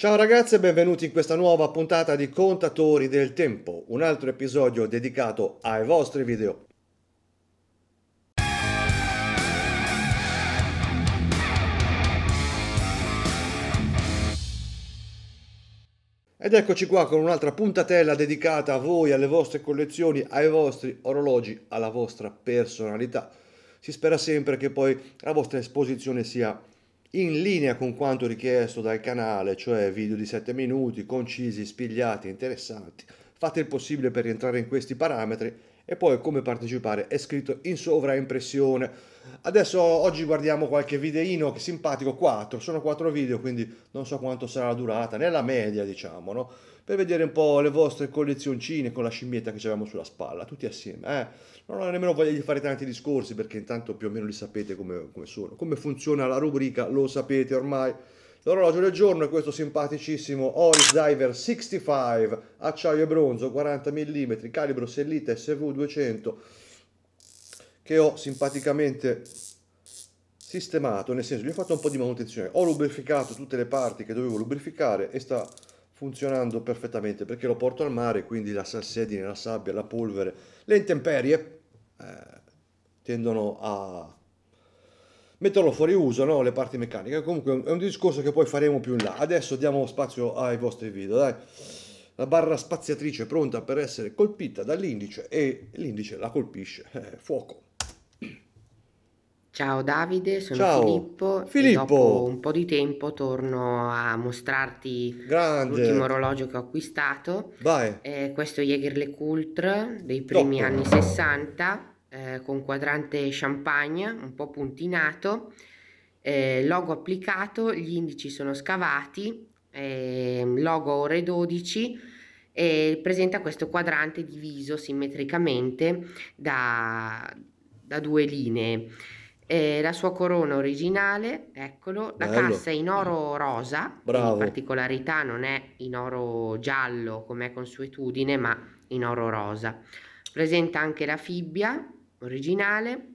Ciao ragazzi e benvenuti in questa nuova puntata di Contatori del Tempo, un altro episodio dedicato ai vostri video. Ed eccoci qua con un'altra puntatella dedicata a voi, alle vostre collezioni, ai vostri orologi, alla vostra personalità. Si spera sempre che poi la vostra esposizione sia in linea con quanto richiesto dal canale, cioè video di 7 minuti, concisi, spigliati, interessanti. Fate il possibile per rientrare in questi parametri e poi come partecipare è scritto in sovraimpressione. Adesso oggi guardiamo qualche videino che simpatico, 4, sono 4 video, quindi non so quanto sarà la durata, nella media diciamo, no? per vedere un po' le vostre collezioncine con la scimmietta che avevamo sulla spalla, tutti assieme. Eh? Non ho nemmeno voglia di fare tanti discorsi perché intanto più o meno li sapete come, come sono. Come funziona la rubrica lo sapete ormai. L'orologio del giorno è questo simpaticissimo Oris Diver 65, acciaio e bronzo, 40 mm, calibro sellita SV200, che ho simpaticamente sistemato, nel senso gli ho fatto un po' di manutenzione, ho lubrificato tutte le parti che dovevo lubrificare e sta funzionando perfettamente perché lo porto al mare, quindi la salsedine, la sabbia, la polvere, le intemperie eh, tendono a metterlo fuori uso, no? le parti meccaniche. Comunque è un discorso che poi faremo più in là. Adesso diamo spazio ai vostri video, dai. La barra spaziatrice è pronta per essere colpita dall'indice e l'indice la colpisce. Eh, fuoco. Ciao Davide, sono Ciao. Filippo. Filippo. dopo un po' di tempo torno a mostrarti Grande. l'ultimo orologio che ho acquistato. Vai. Eh, questo Jäger Le Coultre dei primi Top. anni 60 eh, con quadrante champagne, un po' puntinato, eh, logo applicato, gli indici sono scavati, ehm, logo ore 12 e presenta questo quadrante diviso simmetricamente da, da due linee eh, la sua corona originale, eccolo, la cassa è in oro rosa, Bravo. in particolarità non è in oro giallo come è consuetudine, ma in oro rosa. Presenta anche la fibbia originale,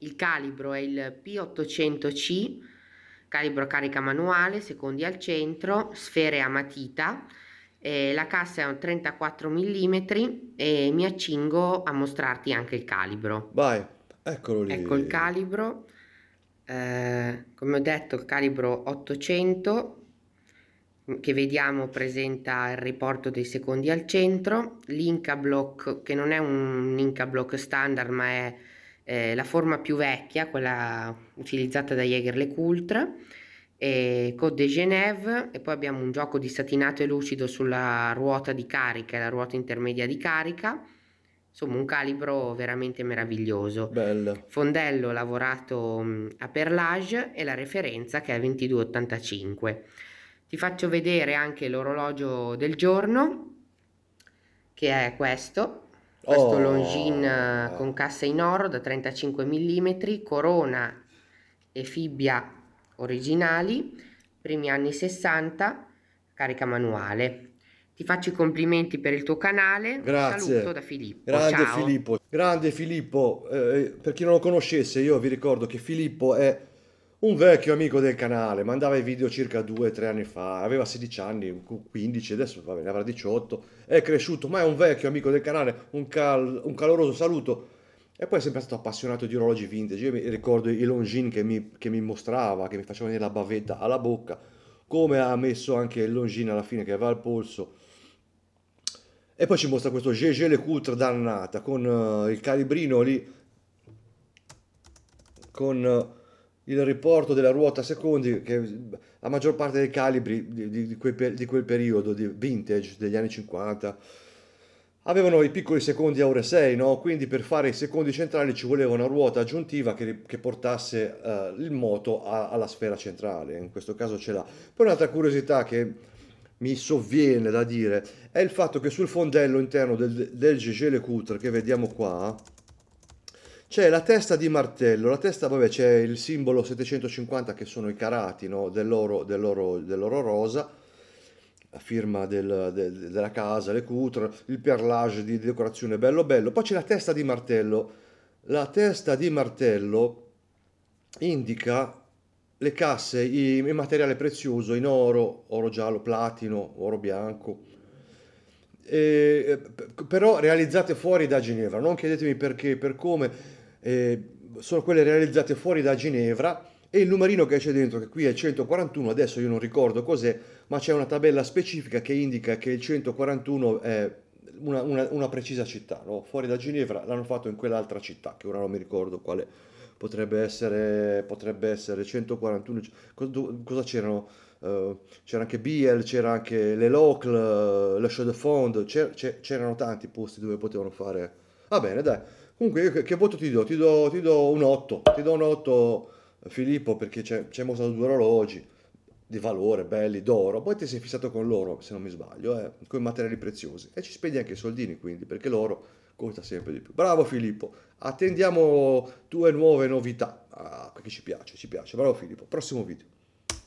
il calibro è il P800C, calibro carica manuale, secondi al centro, sfere a matita, eh, la cassa è un 34 mm e mi accingo a mostrarti anche il calibro. Vai! Eccolo lì. Ecco il calibro. Eh, come ho detto, il calibro 800 che vediamo presenta il riporto dei secondi al centro, l'inca block che non è un inca block standard ma è eh, la forma più vecchia, quella utilizzata da Jäger LeCoultre, e Code de Genève e poi abbiamo un gioco di satinato e lucido sulla ruota di carica, la ruota intermedia di carica insomma un calibro veramente meraviglioso. Bello. Fondello lavorato a perlage e la referenza che è 2285. Ti faccio vedere anche l'orologio del giorno, che è questo. Questo oh. Longines eh, con cassa in oro da 35 mm, corona e fibbia originali, primi anni 60, carica manuale. Ti faccio i complimenti per il tuo canale. Grazie. Saluto da Filippo. Grande Ciao. Filippo. Grande Filippo. Eh, eh, per chi non lo conoscesse, io vi ricordo che Filippo è un vecchio amico del canale. Mandava i video circa 2-3 anni fa. Aveva 16 anni, 15, adesso va bene, avrà 18. È cresciuto, ma è un vecchio amico del canale. Un, cal- un caloroso saluto. E poi è sempre stato appassionato di orologi vintage. Io mi ricordo i Longines che mi, che mi mostrava, che mi faceva venire la bavetta alla bocca. Come ha messo anche il Longines alla fine che aveva al polso e poi ci mostra questo GG Le Coutre dannata con uh, il calibrino lì, con uh, il riporto della ruota a secondi, che eh, la maggior parte dei calibri di, di, di, quel, di quel periodo, di vintage degli anni 50, avevano i piccoli secondi a ore 6, no? quindi per fare i secondi centrali ci voleva una ruota aggiuntiva che, che portasse uh, il moto a, alla sfera centrale, in questo caso ce l'ha. Poi un'altra curiosità che mi sovviene da dire è il fatto che sul fondello interno del, del Gégele Coutre che vediamo qua c'è la testa di martello, la testa, vabbè, c'è il simbolo 750 che sono i carati no? dell'oro, dell'oro, dell'oro rosa, la firma del, del, della casa, le coutre, il perlage di decorazione bello bello, poi c'è la testa di martello, la testa di martello indica le casse, il materiale prezioso in oro, oro giallo, platino, oro bianco, eh, però realizzate fuori da Ginevra. Non chiedetemi perché, per come, eh, sono quelle realizzate fuori da Ginevra e il numerino che c'è dentro, che qui è il 141, adesso io non ricordo cos'è, ma c'è una tabella specifica che indica che il 141 è una, una, una precisa città, no? fuori da Ginevra l'hanno fatto in quell'altra città, che ora non mi ricordo qual è potrebbe essere, potrebbe essere 141, cosa, c'erano? Uh, c'era anche Biel, c'era anche Le Locle, eh, Le Chaux de Fond, c'erano tanti posti dove potevano fare. Va bene, dai. Comunque, che, che voto ti do? Ti do, ti do un 8, ti do un 8 Filippo perché ci hai mostrato due orologi di valore, belli, d'oro, poi ti sei fissato con l'oro, se non mi sbaglio, eh, con i materiali preziosi e ci spendi anche i soldini quindi, perché l'oro conta sempre di più. Bravo Filippo, attendiamo tue nuove novità, ah, perché ci piace, ci piace. Bravo Filippo, prossimo video.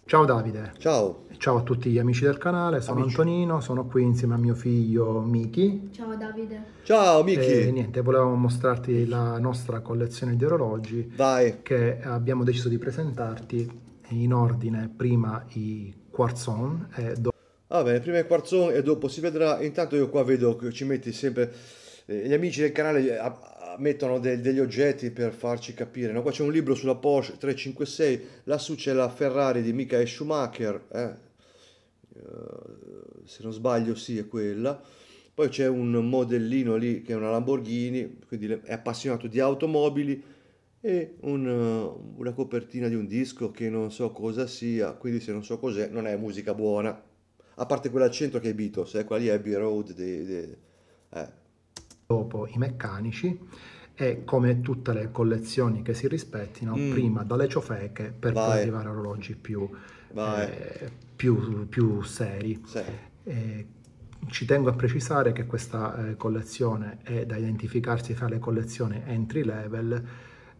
Ciao Davide. Ciao. Ciao a tutti gli amici del canale, sono amici. Antonino, sono qui insieme a mio figlio Miki. Ciao Davide. Ciao Miki. E niente, volevamo mostrarti la nostra collezione di orologi Vai. che abbiamo deciso di presentarti in ordine prima i quarzon e dopo... Va ah bene, prima i quarzon e dopo si vedrà, intanto io qua vedo che ci metti sempre eh, gli amici del canale eh, mettono de- degli oggetti per farci capire. No? Qua c'è un libro sulla Porsche 356, lassù c'è la Ferrari di Michael Schumacher, eh? uh, se non sbaglio sì è quella. Poi c'è un modellino lì che è una Lamborghini, quindi è appassionato di automobili e un, una copertina di un disco che non so cosa sia, quindi se non so cos'è non è musica buona. A parte quella al centro che è Beatles, eh? quella lì è Abbey Road, de, de, eh dopo i meccanici e come tutte le collezioni che si rispettino, mm. prima dalle ciofeche per Vai. poi arrivare a orologi più, eh, più, più seri. Sì. Eh, ci tengo a precisare che questa eh, collezione è da identificarsi fra le collezioni entry level,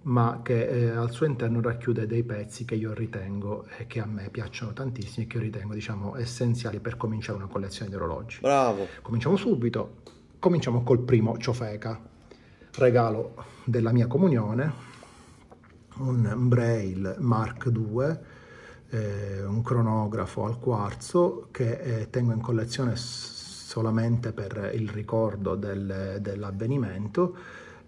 ma che eh, al suo interno racchiude dei pezzi che io ritengo e eh, che a me piacciono tantissimi e che io ritengo diciamo, essenziali per cominciare una collezione di orologi. Bravo! Cominciamo subito Cominciamo col primo ciofeca, regalo della mia comunione, un Braille Mark II, eh, un cronografo al quarzo che eh, tengo in collezione solamente per il ricordo del, dell'avvenimento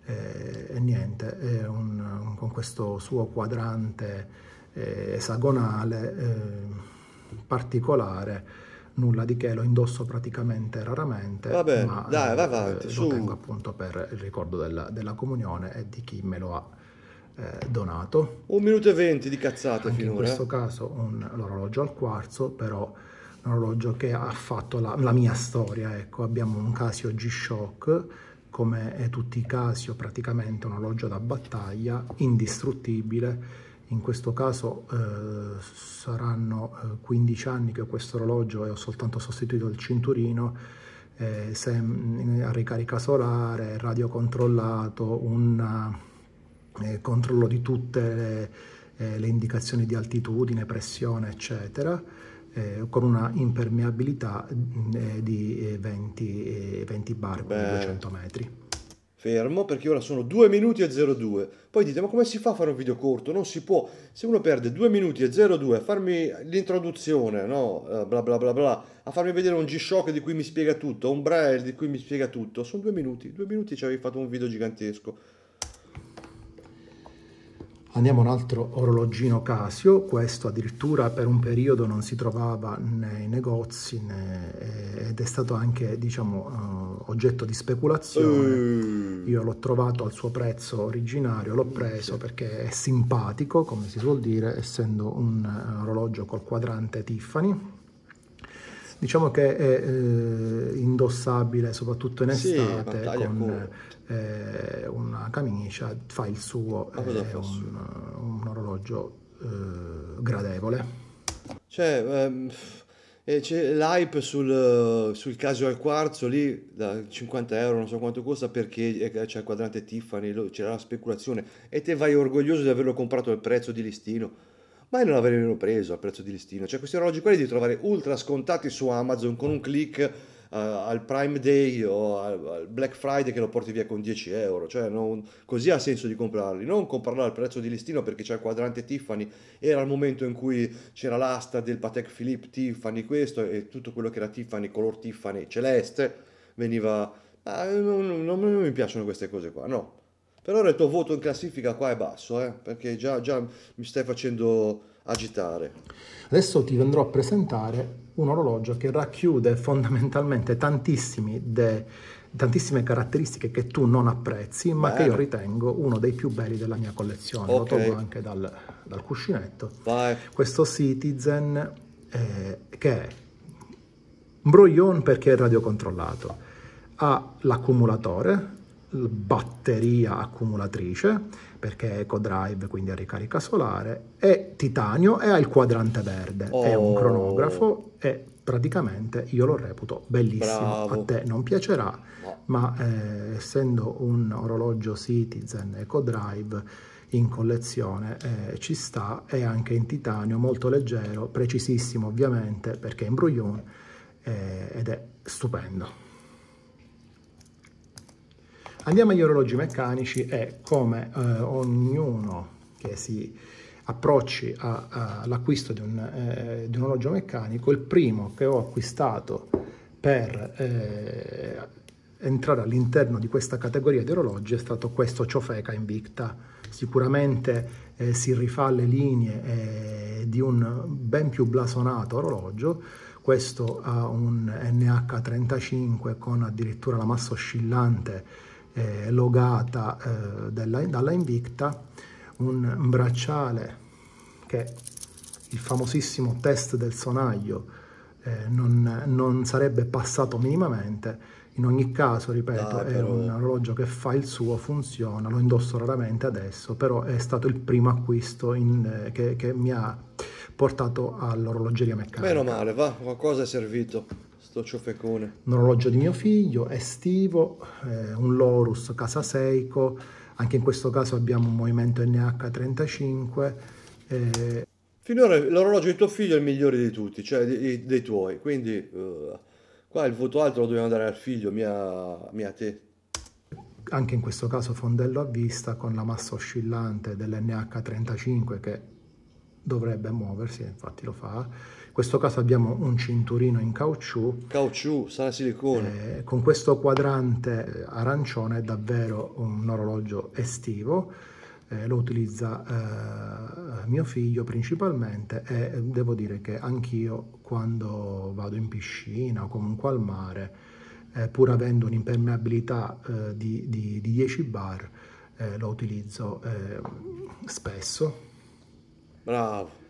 eh, e niente, un, un, con questo suo quadrante eh, esagonale eh, particolare nulla di che, lo indosso praticamente raramente, Vabbè, ma dai, eh, va avanti, lo su. tengo appunto per il ricordo della, della comunione e di chi me lo ha eh, donato. Un minuto e venti di cazzate Anche finora. In eh. questo caso un, orologio al quarzo, però un orologio che ha fatto la, la mia storia, ecco, abbiamo un Casio G-Shock, come è tutti i Casio praticamente un orologio da battaglia, indistruttibile, in questo caso eh, saranno 15 eh, anni che ho questo orologio e ho soltanto sostituito il cinturino eh, se, a ricarica solare, radio controllato, un eh, controllo di tutte le, eh, le, indicazioni di altitudine, pressione eccetera eh, con una impermeabilità mm, di 20, 20 bar, Beh. 200 metri fermo perché ora sono 2 minuti e 02. Poi dite, ma come si fa a fare un video corto? Non si può. Se uno perde 2 minuti e 02 a farmi l'introduzione, no? Eh, bla bla bla bla, a farmi vedere un G-Shock di cui mi spiega tutto, un Braille di cui mi spiega tutto, sono 2 minuti. 2 minuti ci avevi fatto un video gigantesco. Andiamo a un altro orologino Casio, questo addirittura per un periodo non si trovava nei negozi né, eh, ed è stato anche diciamo, uh, oggetto di speculazione. Io l'ho trovato al suo prezzo originario, l'ho preso perché è simpatico, come si suol dire, essendo un eh, orologio col quadrante Tiffany diciamo che è eh, indossabile soprattutto in estate sì, con eh, una camicia, fa il suo, ah, un, un, orologio eh, gradevole. Cioè, ehm, c'è l'hype sul, sul casual quarzo lì da 50 euro, non so quanto costa perché eh, c'è il quadrante Tiffany, c'era la speculazione e te vai orgoglioso di averlo comprato al prezzo di listino mai non avrebbero preso al prezzo di listino. Cioè questi orologi quelli di trovare ultra scontati su Amazon con un click uh, al Prime Day o al, al, Black Friday che lo porti via con 10 euro. Cioè non, così ha senso di comprarli, non comprarlo al prezzo di listino perché c'è il quadrante Tiffany, era il momento in cui c'era l'asta del Patek Philippe Tiffany questo e tutto quello che era Tiffany, color Tiffany celeste, veniva... Ah, non, non, non mi piacciono queste cose qua, no, per ora il tuo voto in classifica qua è basso, eh? perché già, già mi stai facendo agitare. Adesso ti andrò a presentare un orologio che racchiude fondamentalmente de, tantissime caratteristiche che tu non apprezzi, ma Beh. che io ritengo uno dei più belli della mia collezione. Okay. Lo tolgo anche dal, dal cuscinetto. Vai. Questo Citizen eh, che è un broglione perché è radiocontrollato, ha l'accumulatore batteria accumulatrice perché è EcoDrive quindi a ricarica solare è titanio e ha il quadrante verde oh. è un oh. cronografo e praticamente io lo reputo bellissimo Bravo. a te non piacerà no. ma eh, essendo un orologio Citizen EcoDrive in collezione eh, ci sta è anche in titanio molto leggero precisissimo ovviamente perché è in Brouillon eh, ed è stupendo Andiamo agli orologi meccanici e come eh, ognuno che si approcci all'acquisto di, eh, di, un orologio meccanico, il primo che ho acquistato per eh, entrare all'interno di questa categoria di orologi è stato questo Ciofeca Invicta. Sicuramente eh, si rifà le linee eh, di un ben più blasonato orologio, questo ha un NH35 con addirittura la massa oscillante eh, logata eh, della, dalla Invicta, un bracciale che il famosissimo test del sonaglio eh, non, non, sarebbe passato minimamente. In ogni caso, ripeto, ah, però... è un orologio che fa il suo, funziona, lo indosso raramente adesso, però è stato il primo acquisto in, eh, che, che mi ha portato all'orologeria meccanica. Meno male, va, qualcosa è servito. Sto ciofecone. Un orologio di mio figlio, estivo, eh, un Lorus Casa Seiko, anche in questo caso abbiamo un movimento NH35. Eh. Finora l'orologio di tuo figlio è il migliore di tutti, cioè dei, dei tuoi, quindi uh, qua il voto altro lo dobbiamo dare al figlio, mia, mia te. Anche in questo caso fondello a vista con la massa oscillante dell'NH35 che dovrebbe muoversi, infatti lo fa in questo caso abbiamo un cinturino in caucciù. Caucciù, sarà silicone. Eh, con questo quadrante eh, arancione è davvero un orologio estivo. Eh, lo utilizza eh, mio figlio principalmente e eh, devo dire che anch'io quando vado in piscina o comunque al mare, eh, pur avendo un'impermeabilità eh, di, di, di, 10 bar, lo utilizzo spesso. Bravo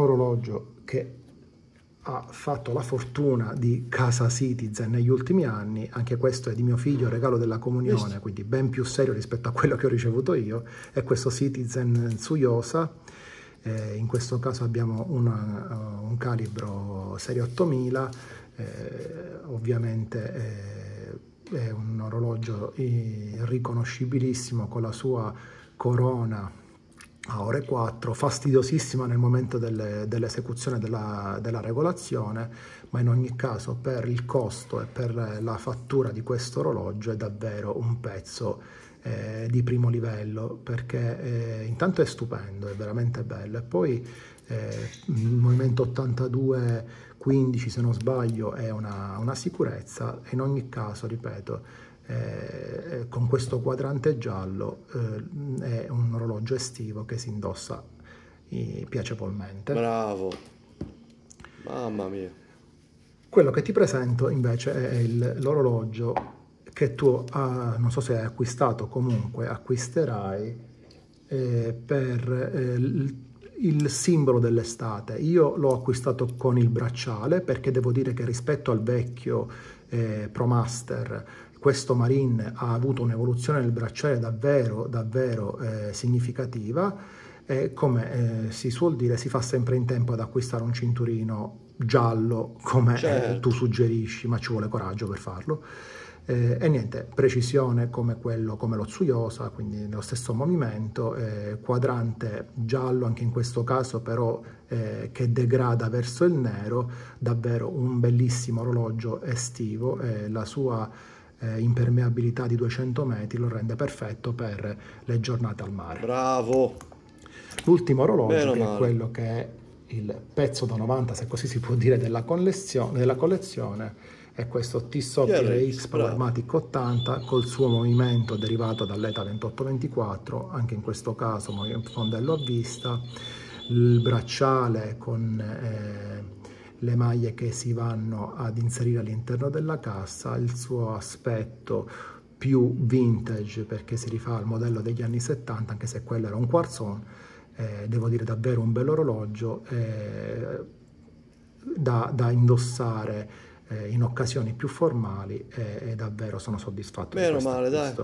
orologio che ha fatto la fortuna di Casa Citizen negli ultimi anni, anche questo è di mio figlio, regalo della comunione, quindi ben più serio rispetto a quello che ho ricevuto io, è questo Citizen Tsuyosa, eh, in questo caso abbiamo una, uh, un calibro serie 8000, eh, ovviamente eh, è un orologio riconoscibilissimo con la sua corona a ore 4, fastidiosissima nel momento delle, dell'esecuzione della, della, regolazione, ma in ogni caso per il costo e per la fattura di questo orologio è davvero un pezzo eh, di primo livello, perché eh, intanto è stupendo, è veramente bello, e poi eh, il movimento 82 15 se non sbaglio è una, una sicurezza, in ogni caso, ripeto, eh, con questo quadrante giallo eh, è un orologio estivo che si indossa eh, piacevolmente. Bravo, mamma mia. Quello che ti presento invece è il, l'orologio che tu, ah, non so se hai acquistato, comunque acquisterai eh, per eh, il il simbolo dell'estate. Io l'ho acquistato con il bracciale perché devo dire che rispetto al vecchio eh, Promaster questo Marine ha avuto un'evoluzione del bracciale davvero, davvero eh, significativa e come eh, si suol dire si fa sempre in tempo ad acquistare un cinturino giallo come eh, certo. tu suggerisci, ma ci vuole coraggio per farlo. Eh, e niente, precisione come quello, come lo Tsuyosa, quindi nello stesso movimento, eh, quadrante giallo anche in questo caso però eh, che degrada verso il nero, davvero un bellissimo orologio estivo, eh, la sua eh, impermeabilità di 200 metri lo rende perfetto per le giornate al mare. Bravo! L'ultimo orologio che è quello che è il pezzo da 90, se così si può dire, della collezione, della collezione è questo T-Sop RX Powermatic 80 col suo movimento derivato dall'ETA 2824, anche in questo caso fondello a vista, il bracciale con... Eh, le maglie che si vanno ad inserire all'interno della cassa, il suo aspetto più vintage perché si rifà al modello degli anni 70 anche se quello era un quarzone, eh, devo dire davvero un bell'orologio eh, da, da, indossare eh, in occasioni più formali eh, e davvero sono soddisfatto Meno di questo. male, dai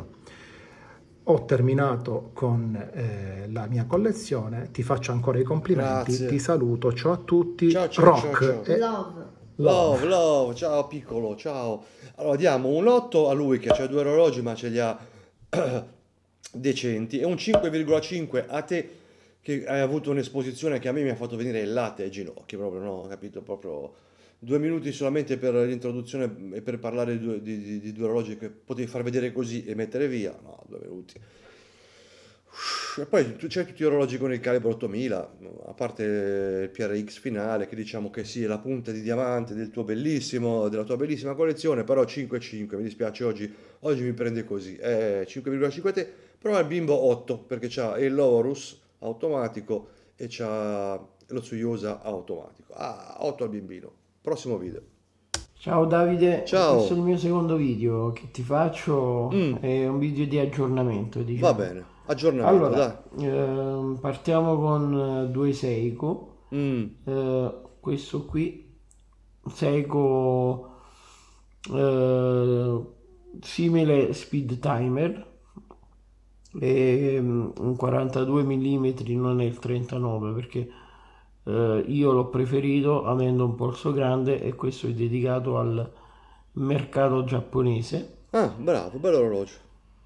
ho terminato con eh, la mia collezione, ti faccio ancora i complimenti, Grazie. ti saluto, ciao a tutti, ciao, ciao, rock ciao, ciao. E... Eh, love. love. Love, ciao piccolo, ciao. Allora diamo un 8 a lui che ha due orologi ma ce li ha decenti e un 5,5 a te che hai avuto un'esposizione che a me mi ha fatto venire il latte ai ginocchi, proprio no, capito, proprio due minuti solamente per l'introduzione e per parlare di, di, di due orologi che potevi far vedere così e mettere via. No, due minuti. E poi c'è tutti gli orologi con il calibro 8000, a parte il PRX finale che diciamo che sì è la punta di diamante del tuo bellissimo, della tua bellissima collezione, però 5,5, mi dispiace oggi, oggi mi prende così, è 5,5 te, però il bimbo 8 perché c'ha il Lorus automatico e c'ha lo Tsuyosa automatico, ah, 8 al bimbino, Prossimo video. Ciao Davide, Ciao. questo è il mio secondo video che ti faccio, mm. è un video di aggiornamento. Diciamo. Va bene, aggiornamento. Allora, eh, partiamo con eh, due Seiko. Mm. Eh, questo qui, Seiko eh, simile speed timer, e, ehm, un 42 mm, non è il 39 perché eh, io l'ho preferito avendo un polso grande e questo è dedicato al mercato giapponese. Ah, bravo, bello orologio.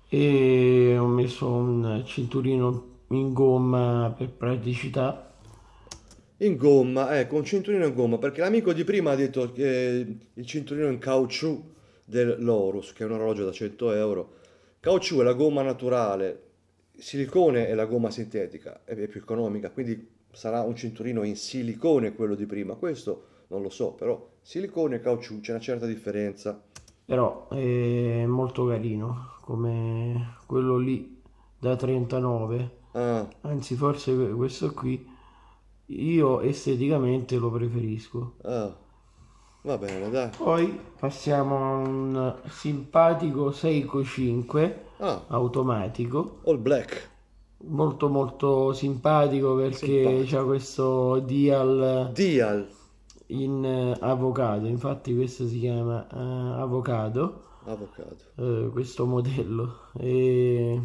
E ho messo un cinturino in gomma per praticità. In gomma, ecco, un cinturino in gomma, perché l'amico di prima ha detto che il cinturino in caucciù dell'Orus, che è un orologio da 100 euro. Caucciù è la gomma naturale, silicone è la gomma sintetica, è più economica, quindi sarà un cinturino in silicone quello di prima, questo non lo so, però silicone e caucciù c'è una certa differenza. Però è molto carino, come quello lì da 39, ah. anzi forse questo qui io esteticamente lo preferisco. Ah. Va bene, dai. Poi passiamo a un simpatico Seiko 5 ah. automatico. All black molto molto simpatico perché c'è questo Dial, Dial. in eh, avocado, infatti questo si chiama uh, avocado, avocado. Uh, questo modello. E...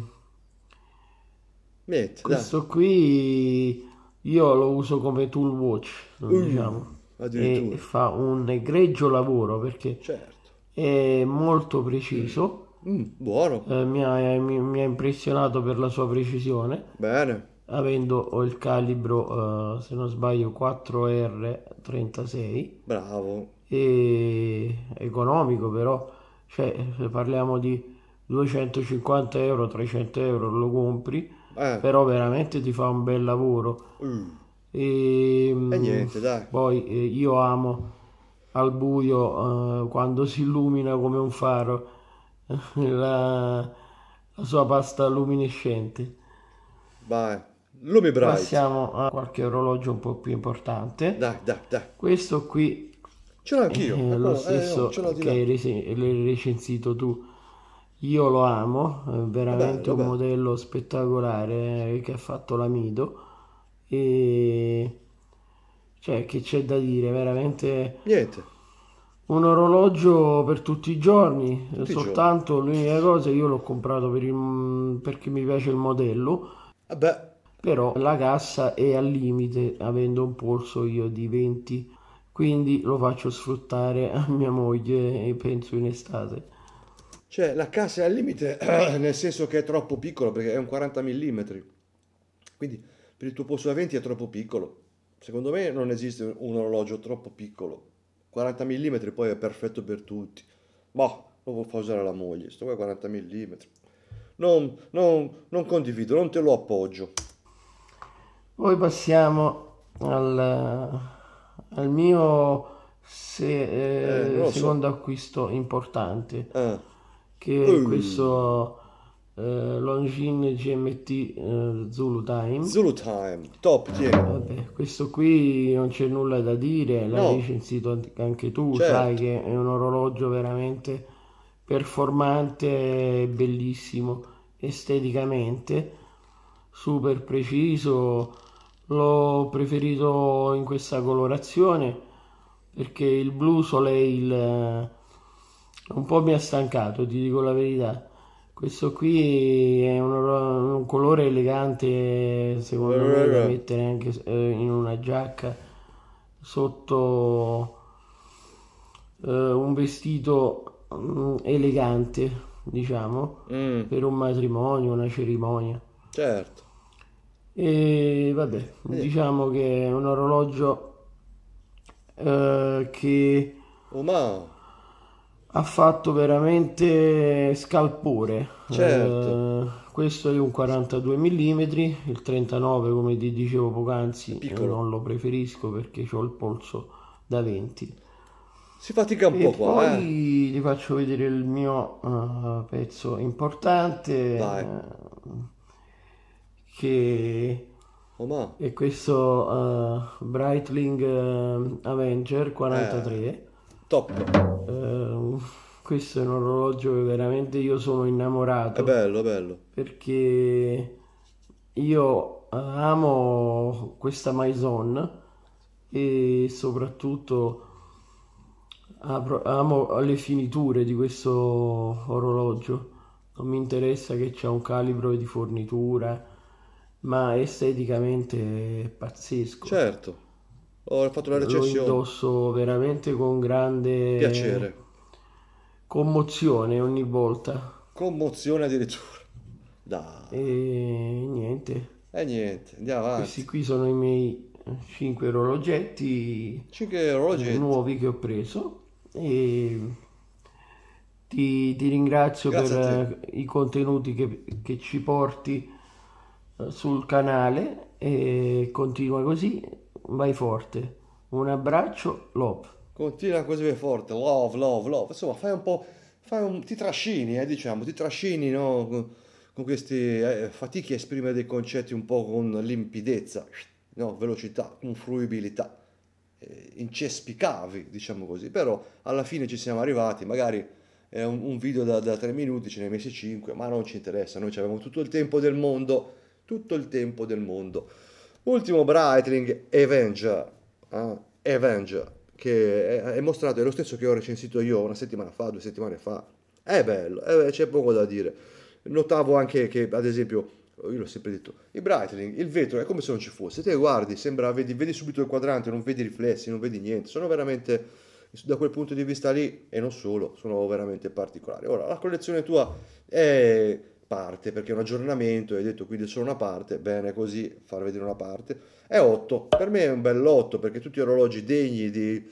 Met, questo dai. qui io lo uso come tool watch, mm, diciamo, e fa un egregio lavoro perché certo. è molto preciso. Mm Mm, buono. Eh, mi, ha, eh, mi, mi, ha, impressionato per la sua precisione. Bene. Avendo il calibro, uh, se non sbaglio, 4R36. Bravo. E economico però, cioè parliamo di 250 euro, 300 euro lo compri, eh. però veramente ti fa un bel lavoro. Mm. E, ehm, e niente, dai. Poi eh, io amo al buio eh, quando si illumina come un faro la, la sua pasta luminescente. Vai. Lumi Bright. Passiamo a qualche orologio un po' più importante. Dai, dai, dai. Questo qui ce l'ho anch'io. Eh, lo eh, stesso eh, no, che hai recensito tu. Io lo amo, è veramente vabbè, vabbè. un modello spettacolare eh, che ha fatto la l'amido. E cioè, che c'è da dire, veramente. Niente un orologio per tutti i giorni, tutti soltanto giorni. l'unica cosa io l'ho comprato per il, perché mi piace il modello. Ah, beh. Però la cassa è al limite, avendo un polso io di 20, quindi lo faccio sfruttare a mia moglie, penso in estate. Cioè, la cassa è al limite, nel senso che è troppo piccolo perché è un 40 mm. Quindi per il tuo polso da 20 è troppo piccolo. Secondo me non esiste un orologio troppo piccolo 40 mm poi è perfetto per tutti. Ma lo fa usare la moglie, sto qua 40 mm. Non, non, non condivido, non te lo appoggio. Poi passiamo al, al mio se, eh, eh, secondo so. acquisto importante. Eh. Che uh. questo eh, Longines GMT eh, Zulu Time. Zulu Time, top, pieno. Eh, questo qui non c'è nulla da dire, l'hai no. recensito anche tu, certo. sai che è un orologio veramente performante, bellissimo esteticamente, super preciso, l'ho preferito in questa colorazione perché il blu Soleil eh, un po' mi ha stancato, ti dico la verità questo qui è un, un colore elegante, secondo me, da mettere anche eh, in una giacca sotto eh, un vestito mm, elegante, diciamo, mm. per un matrimonio, una cerimonia. Certo. E vabbè, eh. diciamo che è un orologio eh, che... Umano ha fatto veramente scalpore. Certo. Eh, questo è un 42 mm, il 39 come ti dicevo poc'anzi io non lo preferisco perché ho il polso da 20. Si fatica un e po' qua. Poi eh. ti faccio vedere il mio uh, pezzo importante. Uh, che oh, no. è questo uh, eh, Brightling Avenger 43 Top. Uh, ehm, questo è un orologio che veramente io sono innamorato. È bello, è bello. Perché io eh, amo questa Maison e soprattutto amo le finiture di questo orologio. Non mi interessa che c'è un calibro di fornitura, ma esteticamente è pazzesco. Certo ho fatto la recensione. Lo indosso veramente con grande piacere. Commozione ogni volta. Commozione addirittura. Da. E niente. E niente, andiamo avanti. Questi qui sono i miei 5 orologetti. 5 orologetti. Nuovi che ho preso. E ti, ti ringrazio Grazie per i contenuti che, che ci porti eh, sul canale e continua così vai forte. Un abbraccio, Lop. Continua così vai forte, Love, Love, Love. Insomma, fai un po', fai un, ti trascini, eh, diciamo, ti trascini, no? Con, con queste eh, fatiche a esprimere dei concetti un po' con limpidezza, no? velocità, con fruibilità. Eh, incespicavi, diciamo così, però alla fine ci siamo arrivati, magari è un, un video da, da, 3 minuti, ce ne hai messi cinque, ma non ci interessa, noi abbiamo tutto il tempo del mondo, tutto il tempo del mondo. Ultimo Brightling Avenger, eh? Avenger, che è, mostrato, è lo stesso che ho recensito io una settimana fa, due settimane fa. È bello, è, c'è poco da dire. Notavo anche che, ad esempio, io l'ho sempre detto, i Brightling, il vetro è come se non ci fosse. Te guardi, sembra, vedi, vedi subito il quadrante, non vedi riflessi, non vedi niente. Sono veramente da quel punto di vista lì e non solo, sono veramente particolari. Ora, la collezione tua è parte, perché è un aggiornamento, hai detto quindi solo una parte, bene così, far vedere una parte, è 8, per me è un bel 8, perché tutti orologi degni di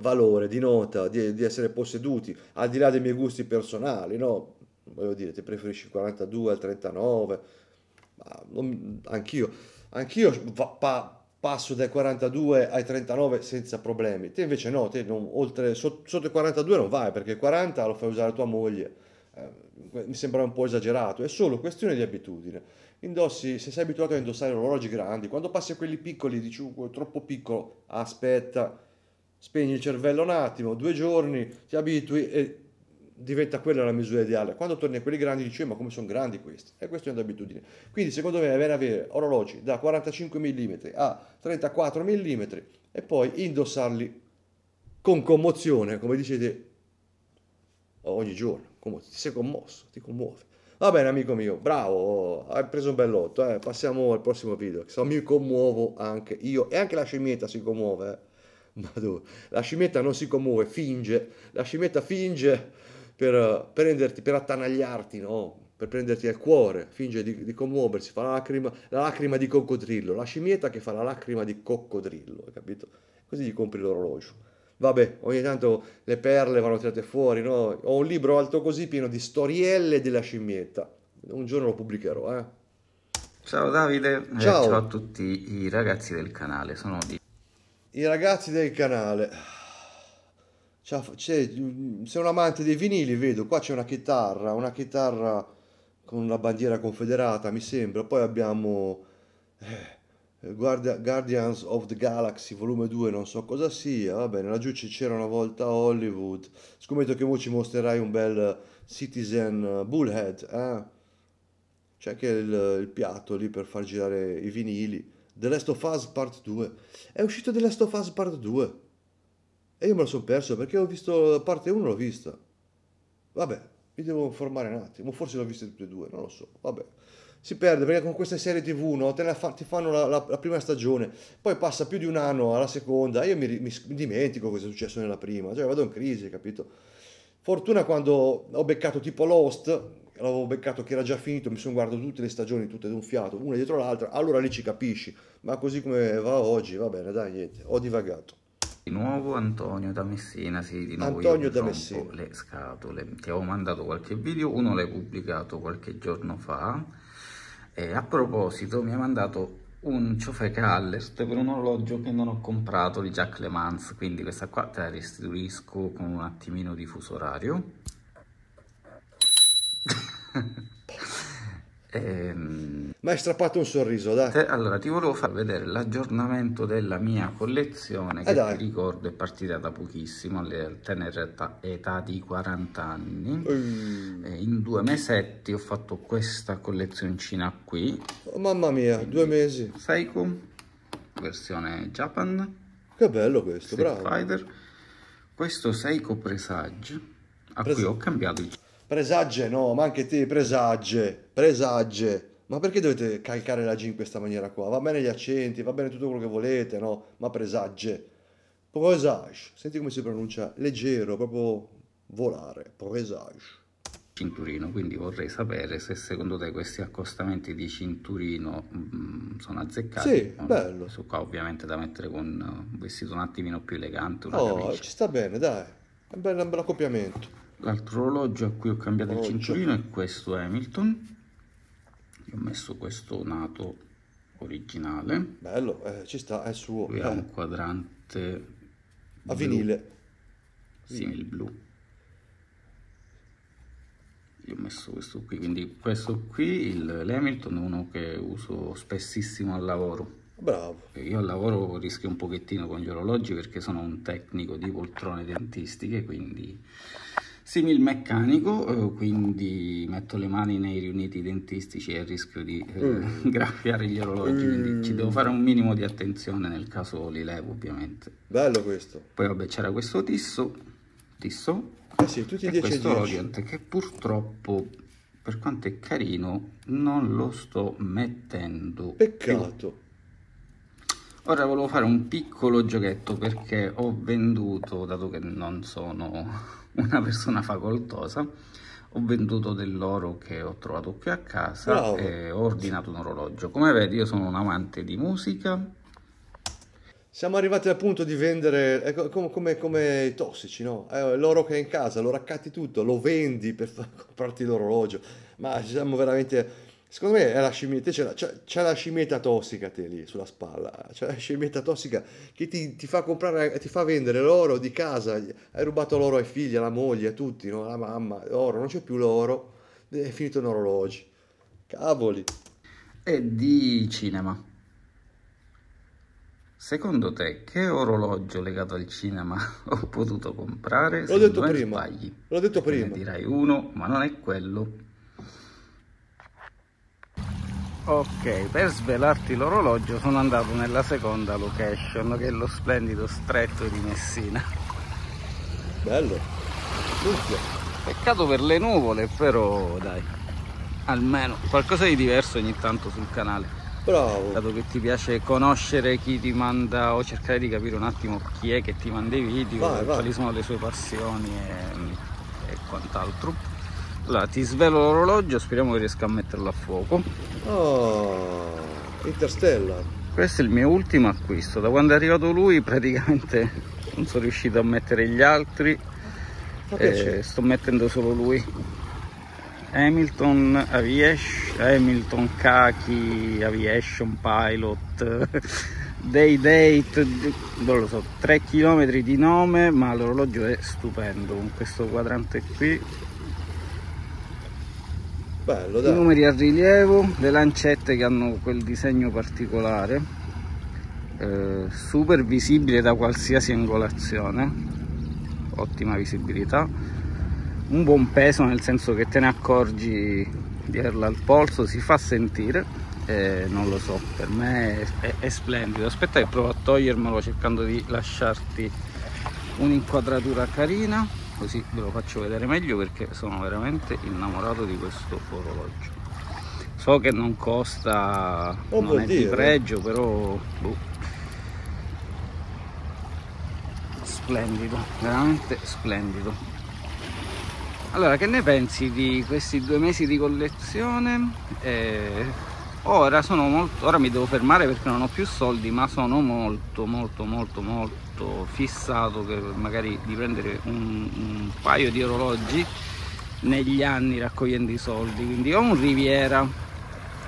valore, di nota, di, di essere posseduti, al di là dei miei gusti personali, no? Voglio dire, ti preferisci il 42 al 39, ma non, anch'io, anch'io va, pa, passo dai 42 ai 39 senza problemi. Te invece no, te non, oltre, sotto, sotto i 42 non vai perché 40 lo fai usare tua moglie. Eh, mi sembra un po' esagerato, è solo questione di abitudine. Indossi, se sei abituato a indossare orologi grandi, quando passi a quelli piccoli dici uh, troppo piccolo, aspetta, spegni il cervello un attimo, due giorni, ti abitui e diventa quella la misura ideale. Quando torni a quelli grandi dici eh, ma come sono grandi questi? È questione di abitudine. Quindi secondo me è bene avere orologi da 45 mm a 34 mm e poi indossarli con commozione, come dicete, ogni giorno commuovi, ti sei commosso, ti commuovi. Va bene amico mio, bravo, hai preso un bell'otto, eh. passiamo al prossimo video, so, mi commuovo anche io e anche la scimmietta si commuove. Eh. Ma dove? La scimmietta non si commuove, finge, la scimmietta finge per prenderti, per attanagliarti, no? per prenderti al cuore, finge di, di commuoversi, fa la lacrima, la lacrima, di coccodrillo, la scimmietta che fa la lacrima di coccodrillo, capito? Così gli compri l'orologio vabbè, ogni tanto le perle vanno tirate fuori, no? Ho un libro alto così pieno di storielle della scimmietta. Un giorno lo pubblicherò, eh. Ciao Davide, eh, ciao, ciao a tutti i ragazzi del canale, sono di... I ragazzi del canale. sei un amante dei vinili, vedo, qua c'è una chitarra, una chitarra con la bandiera confederata, mi sembra. Poi abbiamo... Eh Guardia, Guardians of the Galaxy volume 2 non so cosa sia, va bene, laggiù c'era una volta Hollywood, scommetto che mo ci mostrerai un bel Citizen Bullhead, eh? c'è anche il, il, piatto lì per far girare i vinili, The Last of Us Part 2, è uscito The Last of Us Part 2 e io me lo sono perso perché ho visto la parte 1, l'ho vista, vabbè, mi devo informare un attimo, forse l'ho vista tutte e due, non lo so, vabbè si perde perché con queste serie tv no, fa, ti fanno la, la, la, prima stagione, poi passa più di un anno alla seconda, io mi, mi, mi dimentico cosa è successo nella prima, cioè vado in crisi, capito? Fortuna quando ho beccato tipo Lost, l'avevo beccato che era già finito, mi sono guardato tutte le stagioni, tutte d'un fiato, una dietro l'altra, allora lì ci capisci, ma così come va oggi, va bene, dai, niente, ho divagato. Di nuovo Antonio da Messina, sì, di nuovo Antonio da Messina. le scatole, ti avevo mandato qualche video, uno l'hai pubblicato qualche giorno fa, e a proposito, mi ha mandato un ciofeca allert per un orologio che non ho comprato di Jack Le Mans, quindi questa qua te la restituisco con un attimino di fuso orario. Ehm... Ma hai strappato un sorriso, dai. Te, allora, ti volevo far vedere l'aggiornamento della mia collezione, eh che dai. ti ricordo è partita da pochissimo, alla tenera età, età, di 40 anni. Mm. in due mesetti ho fatto questa collezioncina qui. Oh, mamma mia, Quindi, due mesi. Seiko, versione Japan. Che bello questo, Street bravo. Fighter. Questo Seiko Presage, a Presage. cui ho cambiato il Presagge no, ma anche te, presagge, presagge. Ma perché dovete calcare la G in questa maniera qua? Va bene gli accenti, va bene tutto quello che volete, no? Ma presagge. Presage, senti come si pronuncia? Leggero, proprio volare. Presage. Cinturino, quindi vorrei sapere se secondo te questi accostamenti di cinturino mh, mm, sono azzeccati. Sì, no? bello. Su qua ovviamente da mettere con uh, un vestito un attimino più elegante, una oh, camicia. ci sta bene, dai. È un bel, un bel accoppiamento l'altro orologio a cui ho cambiato orologio. il cinturino è questo Hamilton ho messo questo nato originale bello eh, ci sta è suo Qui eh. un quadrante a blu. vinile simil il blu io ho messo questo qui quindi questo qui l'Hamilton è uno che uso spessissimo al lavoro bravo io al lavoro rischio un pochettino con gli orologi perché sono un tecnico di poltrone dentistiche quindi simil meccanico, eh, quindi metto le mani nei riuniti dentistici e rischio di eh, mm. graffiare gli orologi, mm. quindi ci devo mm. fare un minimo di attenzione nel caso li levo ovviamente. Bello questo. Poi vabbè c'era questo tisso, tisso, eh sì, tutti e 10 questo 10. Orient che purtroppo per quanto è carino non lo sto mettendo Peccato. Più. Ora volevo fare un piccolo giochetto perché ho venduto, dato che non sono una persona facoltosa, ho venduto dell'oro che ho trovato qui a casa Bravo. e ho ordinato un orologio. Come vedi io sono un amante di musica. Siamo arrivati al punto di vendere eh, come, come, come, i tossici, no? Eh, l'oro che è in casa, lo raccatti tutto, lo vendi per comprarti l'orologio. Ma siamo veramente Secondo me è la scimmietta, c'è la, c'è, c'è la scimmietta tossica te lì sulla spalla, c'è la scimmietta tossica che ti, ti, fa comprare, eh, ti fa vendere l'oro di casa, hai rubato l'oro ai figli, alla moglie, a tutti, no? alla mamma, l'oro, non c'è più l'oro, è finito in orologi, cavoli. E di cinema. Secondo te che orologio legato al cinema ho potuto comprare? L'ho detto prima, sbagli? l'ho detto prima. Ne dirai uno, ma non è quello ok per svelarti l'orologio sono andato nella seconda location che è lo splendido stretto di Messina bello Uffia. peccato per le nuvole però dai almeno qualcosa di diverso ogni tanto sul canale bravo dato che ti piace conoscere chi ti manda o cercare di capire un attimo chi è che ti manda i video vai, vai. quali sono le sue passioni e, e quant'altro allora, ti svelo l'orologio, speriamo che riesca a metterlo a fuoco. Oh, Interstellar. Questo è il mio ultimo acquisto. Da quando è arrivato lui praticamente non sono riuscito a mettere gli altri. Eh, sto mettendo solo lui. Hamilton Aviation, Hamilton Kaki Aviation Pilot, Day Date, non lo so, 3 km di nome, ma l'orologio è stupendo con questo quadrante qui Bello, dai. I numeri a rilievo, le lancette che hanno quel disegno particolare, eh, super visibile da qualsiasi angolazione, ottima visibilità, un buon peso nel senso che te ne accorgi di averla al polso, si fa sentire, eh, non lo so, per me è, è, è splendido. Aspetta che provo a togliermelo cercando di lasciarti un'inquadratura carina così ve lo faccio vedere meglio perché sono veramente innamorato di questo orologio so che non costa oh, non è dire. di pregio però boh. splendido veramente splendido allora che ne pensi di questi due mesi di collezione eh ora sono molto ora mi devo fermare perché non ho più soldi ma sono molto molto molto molto fissato che magari di prendere un, un paio di orologi negli anni raccogliendo i soldi quindi ho un Riviera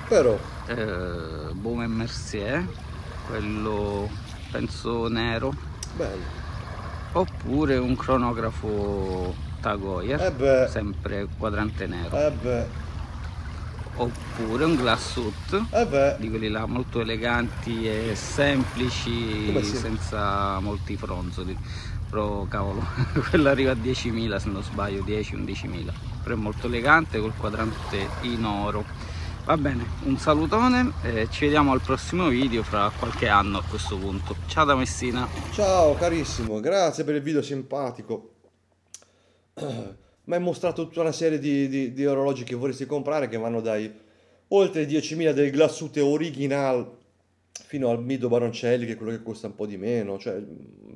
però eh, Baume Mercier quello penso nero bello oppure un cronografo Tagoyer eh sempre quadrante nero eh oppure un glass suit eh di quelli là molto eleganti e semplici eh senza molti fronzoli però cavolo quello arriva a 10.000 se non sbaglio 10-11.000 però è molto elegante col quadrante in oro va bene un salutone e ci vediamo al prossimo video fra qualche anno a questo punto ciao da Messina ciao carissimo grazie per il video simpatico mi hai mostrato tutta una serie di, di, di, orologi che vorresti comprare che vanno dai oltre 10.000 del glassute original fino al Mido Baroncelli che è quello che costa un po' di meno, cioè,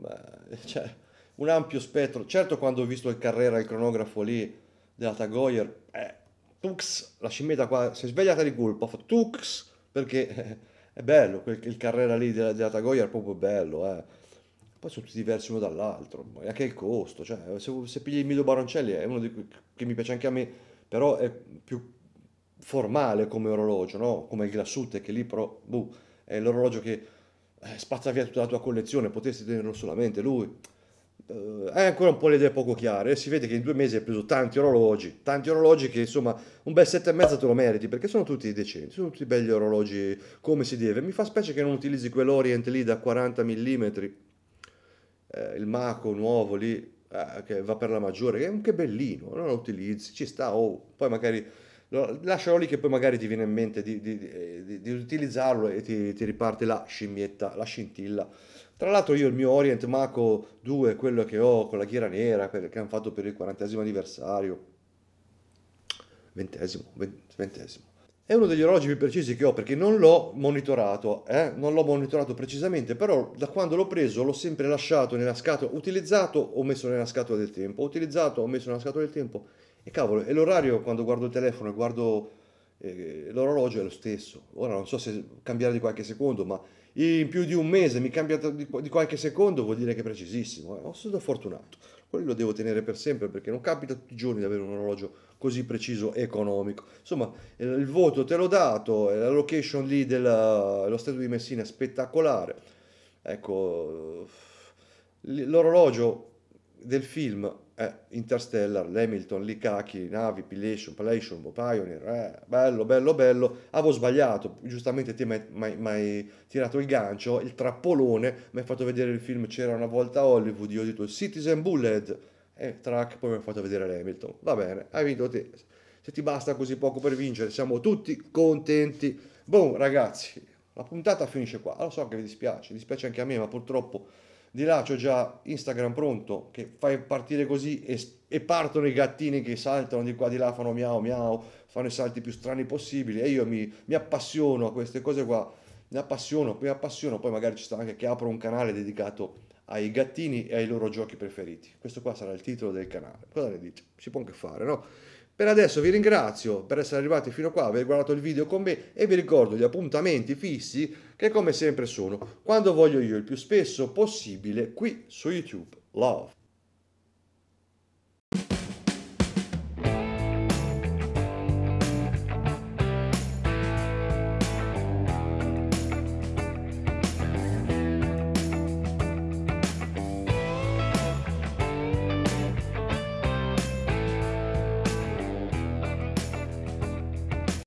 cioè un ampio spettro. Certo quando ho visto il Carrera, il cronografo lì della Tagoyer, eh, tux, la scimmietta qua si è svegliata di colpo, tux perché è bello, quel, il Carrera lì della, della Tagoyer è proprio bello, eh poi sono tutti diversi uno dall'altro, e anche il costo, cioè se, se pigli Mido Baroncelli è uno di, che mi piace anche a me, però è più formale come orologio, no? come il Glassute che lì però buh, è l'orologio che eh, spazza via tutta la tua collezione, potresti tenerlo solamente lui. Uh, hai ancora un po' le idee poco chiare, eh, si vede che in due mesi hai preso tanti orologi, tanti orologi che insomma un bel e mezzo te lo meriti perché sono tutti decenti, sono tutti belli orologi come si deve, mi fa specie che non utilizzi quell'Orient lì da 40 mm eh, il Mako nuovo lì eh, che va per la maggiore, che è anche bellino, non lo utilizzi, ci sta, oh, poi magari lo, lascialo lì che poi magari ti viene in mente di, di, di, di utilizzarlo e ti, ti, riparte la scimmietta, la scintilla. Tra l'altro io il mio Orient Mako 2, quello che ho con la ghiera nera, per, che hanno fatto per il quarantesimo anniversario, ventesimo, ventesimo è uno degli orologi più precisi che ho perché non l'ho monitorato, eh? non l'ho monitorato precisamente, però da quando l'ho preso l'ho sempre lasciato nella scatola, utilizzato o messo nella scatola del tempo, utilizzato o messo nella scatola del tempo e cavolo, e l'orario quando guardo il telefono e guardo eh, l'orologio è lo stesso. Ora non so se cambiare di qualche secondo, ma in più di un mese mi cambia di, qualche secondo vuol dire che è precisissimo. Eh? Sono fortunato quello lo devo tenere per sempre perché non capita tutti i giorni di avere un orologio così preciso e economico. Insomma, eh, il voto te l'ho dato, la location lì dello eh, stato di Messina è spettacolare. Ecco, l'orologio del film eh, Interstellar, l'Hamilton, l'Ikaki, Navi, Pilation, Palation, Pioneer, eh, bello, bello, bello. Avevo sbagliato, giustamente ti hai tirato il gancio, il trappolone, mi hai fatto vedere il film C'era una volta a Hollywood, io ho detto Citizen Bullet, e eh, track, poi mi hai fatto vedere Hamilton, Va bene, hai vinto te. Se ti basta così poco per vincere, siamo tutti contenti. boom ragazzi, la puntata finisce qua. Lo so che vi dispiace, dispiace anche a me, ma purtroppo di là c'ho già Instagram pronto che fai partire così e, e, partono i gattini che saltano di qua di là, fanno miau miau, fanno i salti più strani possibili e io mi, mi appassiono a queste cose qua, mi appassiono, mi appassiono, poi magari ci sta anche che apro un canale dedicato ai gattini e ai loro giochi preferiti. Questo qua sarà il titolo del canale. Cosa ne dici? Si può anche fare, no? Per adesso vi ringrazio per essere arrivati fino qua, aver guardato il video con me e vi ricordo gli appuntamenti fissi che come sempre sono quando voglio io il più spesso possibile qui su YouTube. Love.